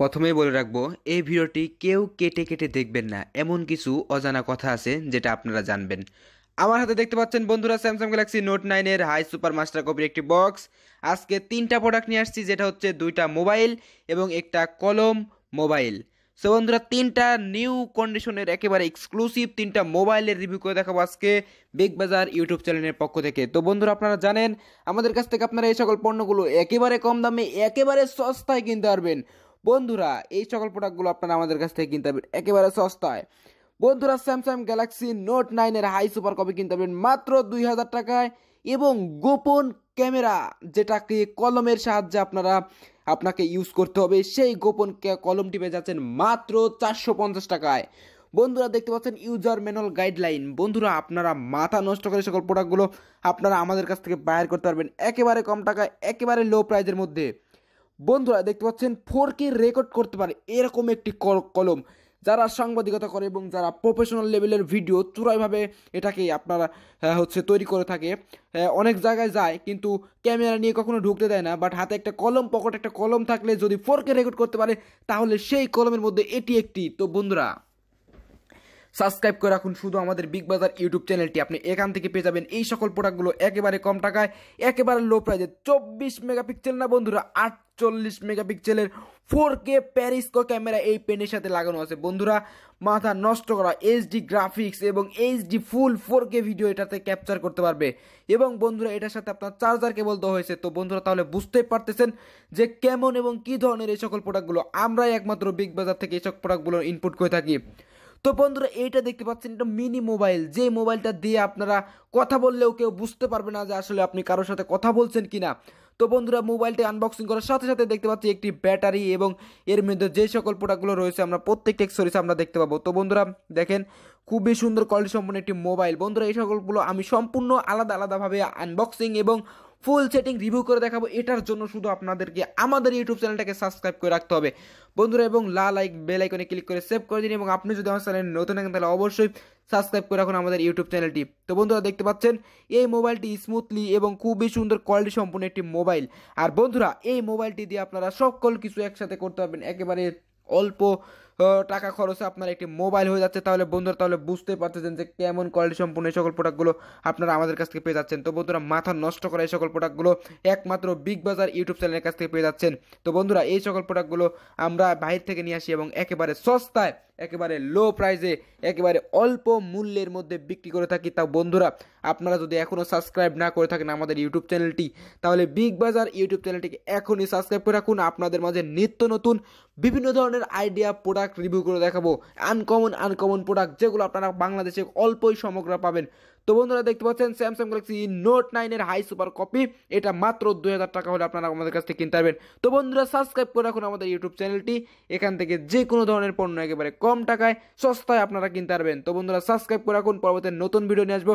প্রথমেই বলে রাখবো এই ভিডিওটি কেউ কেটে কেটে দেখবেন না এমন কিছু অজানা কথা আছে যেটা আপনারা জানবেন আমার হাতে দেখতে পাচ্ছেন বন্ধুরা স্যামসাং গ্যালাক্সি নোট নাইনের হাই সুপার মাস্টার কপির একটি বক্স আজকে তিনটা প্রোডাক্ট নিয়ে আসছি যেটা হচ্ছে দুইটা মোবাইল এবং একটা কলম মোবাইল সো বন্ধুরা তিনটা নিউ কন্ডিশনের একেবারে এক্সক্লুসিভ তিনটা মোবাইলের রিভিউ করে দেখাবো আজকে বিগ বাজার ইউটিউব চ্যানেলের পক্ষ থেকে তো বন্ধুরা আপনারা জানেন আমাদের কাছ থেকে আপনারা এই সকল পণ্যগুলো একেবারে কম দামে একেবারে সস্তায় কিনতে পারবেন বন্ধুরা এই সকল প্রোডাক্টগুলো আপনারা আমাদের কাছ থেকে কিনতে পারবেন একেবারে সস্তায় বন্ধুরা স্যামসাং গ্যালাক্সি নোট নাইনের হাই সুপার কপি কিনতে পারবেন মাত্র দুই হাজার টাকায় এবং গোপন ক্যামেরা যেটাকে কলমের সাহায্যে আপনারা আপনাকে ইউজ করতে হবে সেই গোপন কলমটি পেয়ে যাচ্ছেন মাত্র চারশো পঞ্চাশ টাকায় বন্ধুরা দেখতে পাচ্ছেন ইউজার ম্যানুয়াল গাইডলাইন বন্ধুরা আপনারা মাথা নষ্ট করে সকল প্রোডাক্টগুলো আপনারা আমাদের কাছ থেকে বায়ার করতে পারবেন একেবারে কম টাকায় একেবারে লো প্রাইজের মধ্যে বন্ধুরা দেখতে পাচ্ছেন ফোর কে রেকর্ড করতে পারে এরকম একটি কলম যারা সাংবাদিকতা করে এবং যারা প্রফেশনাল লেভেলের ভিডিও চূড়াইভাবে এটাকে আপনারা হ্যাঁ, হচ্ছে তৈরি করে থাকে হ্যাঁ, অনেক জায়গায় যায় কিন্তু ক্যামেরা নিয়ে কখনো ঢুকতে দেয় না বাট হাতে একটা কলম পকেট একটা কলম থাকলে যদি ফোর কে রেকর্ড করতে পারে তাহলে সেই কলমের মধ্যে এটি একটি তো বন্ধুরা সাবস্ক্রাইব করে রাখুন শুধু আমাদের বিগ বাজার ইউটিউব চ্যানেলটি আপনি এখান থেকে পেয়ে যাবেন এই সকল প্রোডাক্টগুলো একেবারে কম টাকায় একেবারে লো প্রাইজে চব্বিশ মেগাপিক্সেল না বন্ধুরা আটচল্লিশ মেগাপিক্সেলের ফোর কে প্যারিসকো ক্যামেরা এই পেনের সাথে লাগানো আছে বন্ধুরা মাথা নষ্ট করা এইচডি গ্রাফিক্স এবং HD full four K video এটাতে ক্যাপচার করতে পারবে এবং বন্ধুরা এটার সাথে আপনার চার্জার কেবল দেওয়া হয়েছে তো বন্ধুরা তাহলে বুঝতেই পারতেছেন যে কেমন এবং কি ধরনের এই সকল প্রোডাক্টগুলো আমরাই একমাত্র বিগ বাজার থেকে এই সব প্রোডাক্টগুলো ইনপুট করে থাকি তো বন্ধুরা এইটা দেখতে পাচ্ছেন এটা মিনি মোবাইল যে মোবাইলটা দিয়ে আপনারা কথা বললেও কেউ বুঝতে পারবে না যে আসলে আপনি কারোর সাথে কথা বলছেন কিনা তো বন্ধুরা মোবাইলটি আনবক্সিং করার সাথে সাথে দেখতে পাচ্ছি একটি ব্যাটারি এবং এর মধ্যে যে সকল প্রোডাক্টগুলো রয়েছে আমরা প্রত্যেকটি এক্সরিসে আমরা দেখতে পাবো তো বন্ধুরা দেখেন খুবই সুন্দর কোয়ালিটি সম্পন্ন একটি মোবাইল বন্ধুরা এই সকলগুলো আমি সম্পূর্ণ আলাদা আলাদাভাবে আনবক্সিং এবং ফুল সেটিং রিভিউ করে দেখাবো এটার জন্য শুধু আপনাদেরকে আমাদের ইউটিউব চ্যানেলটাকে সাবস্ক্রাইব করে রাখতে হবে বন্ধুরা এবং লাল লাইক বেল আইকনে ক্লিক করে সেভ করে দিন এবং আপনি যদি আমার চ্যানেল নতুন থাকেন তাহলে অবশ্যই সাবস্ক্রাইব করে রাখুন আমাদের ইউটিউব চ্যানেলটি তো বন্ধুরা দেখতে পাচ্ছেন এই মোবাইলটি স্মুথলি এবং খুবই সুন্দর কোয়ালিটি সম্পূর্ণ একটি মোবাইল আর বন্ধুরা এই মোবাইলটি দিয়ে আপনারা সকল কিছু একসাথে করতে পারবেন একেবারে অল্প টাকা খরচে আপনার একটি মোবাইল হয়ে যাচ্ছে তাহলে বন্ধুরা তাহলে বুঝতে পারতেছেন যে কেমন কোয়ালিটি সম্পূর্ণ এই সকল প্রোডাক্টগুলো আপনারা আমাদের কাছ থেকে পেয়ে যাচ্ছেন তো বন্ধুরা মাথা নষ্ট করা এই সকল প্রোডাক্টগুলো একমাত্র বিগ বাজার ইউটিউব চ্যানেলের কাছ থেকে পেয়ে যাচ্ছেন তো বন্ধুরা এই সকল প্রোডাক্টগুলো আমরা বাইরে থেকে নিয়ে আসি এবং একেবারে সস্তায় একেবারে লো প্রাইসে একেবারে অল্প মূল্যের মধ্যে বিক্রি করে থাকি তাও বন্ধুরা আপনারা যদি এখনও সাবস্ক্রাইব না করে থাকেন আমাদের ইউটিউব চ্যানেলটি তাহলে বিগ বাজার ইউটিউব চ্যানেলটিকে এখনই সাবস্ক্রাইব করে রাখুন আপনাদের মাঝে নিত্য নতুন বিভিন্ন ধরনের আইডিয়া প্রোডাক্ট প্রোডাক্ট রিভিউ করে দেখাবো আনকমন আনকমন প্রোডাক্ট যেগুলো আপনারা বাংলাদেশে অল্পই সমগ্র পাবেন তো বন্ধুরা দেখতে পাচ্ছেন স্যামসাং গ্যালাক্সি নোট নাইনের হাই সুপার কপি এটা মাত্র দুই হাজার টাকা হলে আপনারা আমাদের কাছ থেকে কিনতে পারবেন তো বন্ধুরা সাবস্ক্রাইব করে রাখুন আমাদের ইউটিউব চ্যানেলটি এখান থেকে যে কোনো ধরনের পণ্য একেবারে কম টাকায় সস্তায় আপনারা কিনতে পারবেন তো বন্ধুরা সাবস্ক্রাইব করে রাখুন পরবর্তী নতুন ভিডিও নিয়ে আসবো